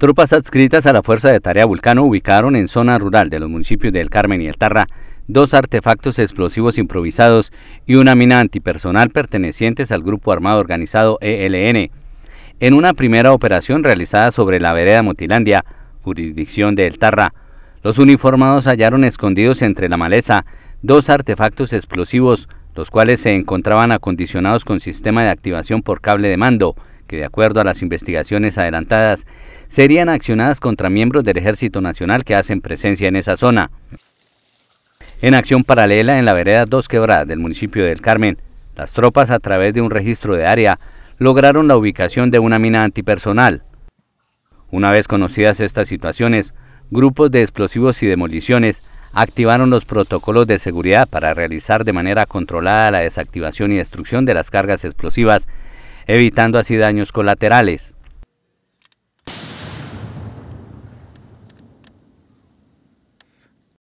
Tropas adscritas a la Fuerza de Tarea Vulcano ubicaron en zona rural de los municipios de El Carmen y El Tarra dos artefactos explosivos improvisados y una mina antipersonal pertenecientes al grupo armado organizado ELN. En una primera operación realizada sobre la vereda Motilandia, jurisdicción de El Tarra, los uniformados hallaron escondidos entre la maleza dos artefactos explosivos, los cuales se encontraban acondicionados con sistema de activación por cable de mando, que de acuerdo a las investigaciones adelantadas serían accionadas contra miembros del Ejército Nacional que hacen presencia en esa zona. En acción paralela en la vereda Dos Quebradas del municipio del Carmen, las tropas a través de un registro de área lograron la ubicación de una mina antipersonal. Una vez conocidas estas situaciones, grupos de explosivos y demoliciones activaron los protocolos de seguridad para realizar de manera controlada la desactivación y destrucción de las cargas explosivas evitando así daños colaterales.